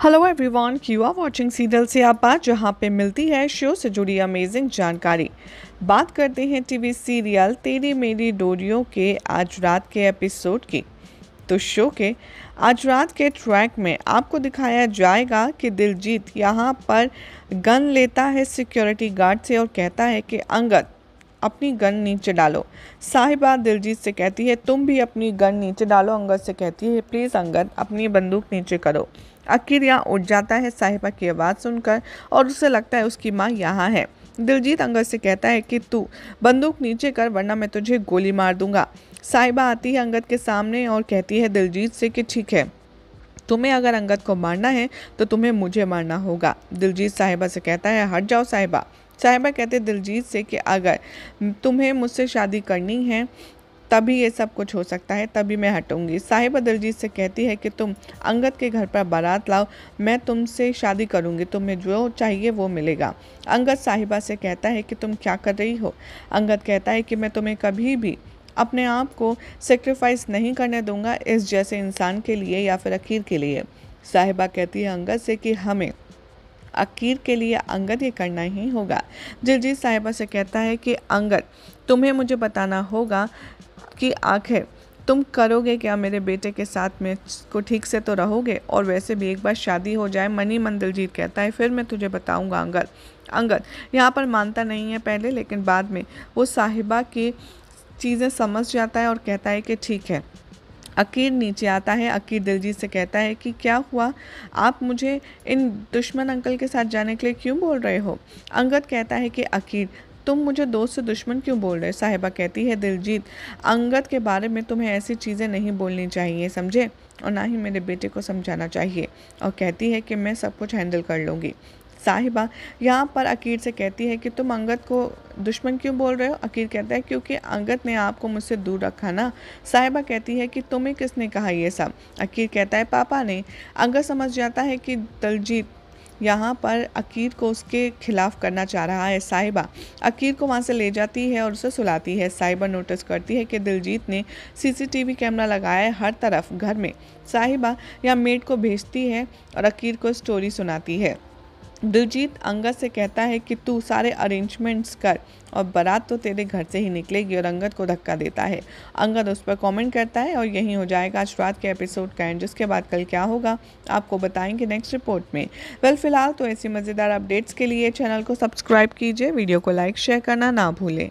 hello everyone you are watching serial से आप बात जहां पे मिलती है शो से जुड़ी अमेजिंग जानकारी बात करते हैं टीवी सीरियल तेरी मेरी डोरियों के आज रात के एपिसोड की तो शो के आज रात के ट्रैक में आपको दिखाया जाएगा कि दिलजीत यहाँ पर गन लेता है सिक्योरिटी गार्ड से और कहता है कि अंगद अपनी गन नीचे डालो साहिबा दिलजीत से कहती है तुम भी अपनी गन नीचे डालो अंगद से कहती है प्लीज़ अंगद अपनी बंदूक नीचे करो अकीर यहाँ उठ जाता है साहिबा की आवाज़ सुनकर और उसे लगता है उसकी माँ यहाँ है दिलजीत अंगद से कहता है कि तू बंदूक नीचे कर वरना मैं तुझे गोली मार दूंगा साहिबा आती है अंगद के सामने और कहती है दिलजीत से कि ठीक है तुम्हें अगर अंगद को मारना है तो तुम्हें मुझे मारना होगा दिलजीत साहिबा से कहता है हट जाओ साहिबा साहिबा कहते दिलजीत से कि अगर तुम्हें मुझसे शादी करनी है तभी ये सब कुछ हो सकता है तभी मैं हटूंगी साहिबा दिलजीत से कहती है कि तुम अंगद के घर पर बारात लाओ मैं तुमसे शादी करूंगी तुम्हें जो चाहिए वो मिलेगा अंगद साहिबा से कहता है कि तुम क्या कर रही हो अंगद कहता है कि मैं तुम्हें कभी भी अपने आप को सेक्रीफाइस नहीं करने दूंगा इस जैसे इंसान के लिए या फिर अखीर के लिए साहिबा कहती है अंगद से कि हमें अकीर के लिए अंगद ये करना ही होगा दिलजीत साहिबा से कहता है कि अंगद तुम्हें मुझे बताना होगा कि आखिर तुम करोगे क्या मेरे बेटे के साथ में को ठीक से तो रहोगे और वैसे भी एक बार शादी हो जाए मनी मंदल जीत कहता है फिर मैं तुझे बताऊंगा अंगद अंगद यहाँ पर मानता नहीं है पहले लेकिन बाद में वो साहिबा की चीज़ें समझ जाता है और कहता है कि ठीक है अकीर नीचे आता है अकीर दिलजीत से कहता है कि क्या हुआ आप मुझे इन दुश्मन अंकल के साथ जाने के लिए क्यों बोल रहे हो अंगद कहता है कि अकीर तुम मुझे दोस्त से दुश्मन क्यों बोल रहे हो साहिबा कहती है दिलजीत अंगद के बारे में तुम्हें ऐसी चीज़ें नहीं बोलनी चाहिए समझे और ना ही मेरे बेटे को समझाना चाहिए और कहती है कि मैं सब कुछ हैंडल कर लूँगी साहिबा यहाँ पर अकीर से कहती है कि तुम अंगद को दुश्मन क्यों बोल रहे हो अकीर कहता है क्योंकि अंगत ने आपको मुझसे दूर रखा ना साहिबा कहती है कि तुम्हें किसने कहा ये सब अकीर कहता है पापा ने अंगत समझ जाता है कि दलजीत यहाँ पर अकीर को उसके खिलाफ करना चाह रहा है साहिबा अकीर को वहाँ से ले जाती है और उसे सुलाती है साहिबा नोटिस करती है कि दिलजीत ने सीसीटीवी कैमरा लगाया है हर तरफ घर में साहिबा या मेड को भेजती है और अकीर को स्टोरी सुनाती है दिलजीत अंगद से कहता है कि तू सारे अरेंजमेंट्स कर और बारात तो तेरे घर से ही निकलेगी और अंगद को धक्का देता है अंगद उस पर कमेंट करता है और यही हो जाएगा आज रात के एपिसोड का एंड जिसके बाद कल क्या होगा आपको बताएंगे नेक्स्ट रिपोर्ट में वेल फिलहाल तो ऐसी मज़ेदार अपडेट्स के लिए चैनल को सब्सक्राइब कीजिए वीडियो को लाइक शेयर करना ना भूलें